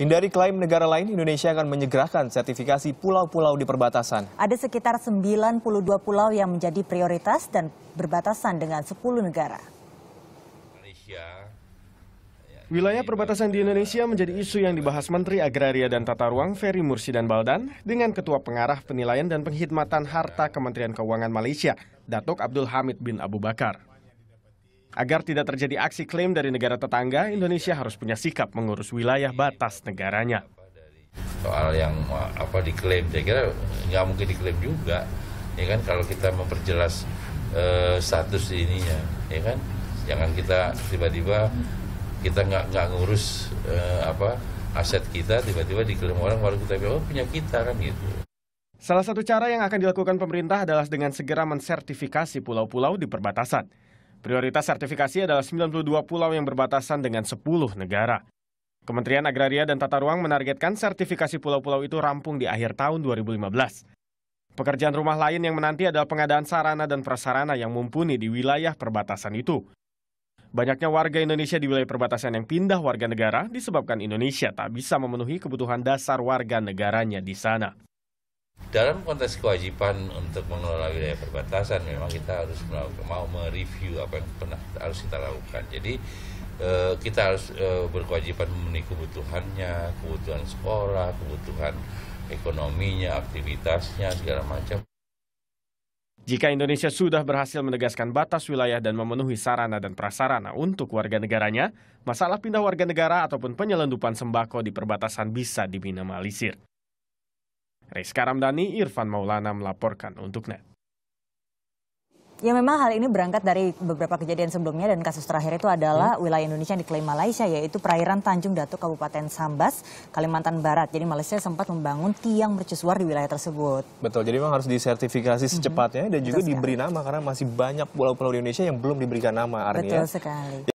Hindari klaim negara lain, Indonesia akan menyegerakan sertifikasi pulau-pulau di perbatasan. Ada sekitar 92 pulau yang menjadi prioritas dan berbatasan dengan 10 negara. Wilayah perbatasan di Indonesia menjadi isu yang dibahas Menteri Agraria dan Tata Ruang Ferry Mursi dan Baldan dengan Ketua Pengarah Penilaian dan Penghidmatan Harta Kementerian Keuangan Malaysia, Datuk Abdul Hamid bin Abu Bakar. Agar tidak terjadi aksi klaim dari negara tetangga, Indonesia harus punya sikap mengurus wilayah batas negaranya. Soal yang uh, apa diklaim, saya kira nggak mungkin diklaim juga, ya kan? Kalau kita memperjelas eh, status ininya, ya kan? Jangan kita tiba-tiba kita nggak nggak ngurus eh, apa aset kita tiba-tiba diklaim orang baru kita bilang oh punya kita kan gitu. Salah satu cara yang akan dilakukan pemerintah adalah dengan segera mensertifikasi pulau-pulau di perbatasan. Prioritas sertifikasi adalah 92 pulau yang berbatasan dengan 10 negara. Kementerian Agraria dan Tata Ruang menargetkan sertifikasi pulau-pulau itu rampung di akhir tahun 2015. Pekerjaan rumah lain yang menanti adalah pengadaan sarana dan prasarana yang mumpuni di wilayah perbatasan itu. Banyaknya warga Indonesia di wilayah perbatasan yang pindah warga negara disebabkan Indonesia tak bisa memenuhi kebutuhan dasar warga negaranya di sana. Dalam konteks kewajiban untuk mengelola wilayah perbatasan, memang kita harus mau mereview apa yang pernah harus kita lakukan. Jadi eh, kita harus eh, berkewajiban memenuhi kebutuhannya, kebutuhan sekolah, kebutuhan ekonominya, aktivitasnya, segala macam. Jika Indonesia sudah berhasil menegaskan batas wilayah dan memenuhi sarana dan prasarana untuk warga negaranya, masalah pindah warga negara ataupun penyelundupan sembako di perbatasan bisa diminimalisir. Rizka Ramdhani, Irfan Maulana melaporkan untuk NET. Ya memang hal ini berangkat dari beberapa kejadian sebelumnya dan kasus terakhir itu adalah hmm. wilayah Indonesia yang diklaim Malaysia yaitu perairan Tanjung Datuk Kabupaten Sambas, Kalimantan Barat. Jadi Malaysia sempat membangun tiang mercusuar di wilayah tersebut. Betul, jadi memang harus disertifikasi hmm, secepatnya hmm. dan juga Betul diberi sekali. nama karena masih banyak pulau-pulau di Indonesia yang belum diberikan nama Arnia. Ya. Betul sekali.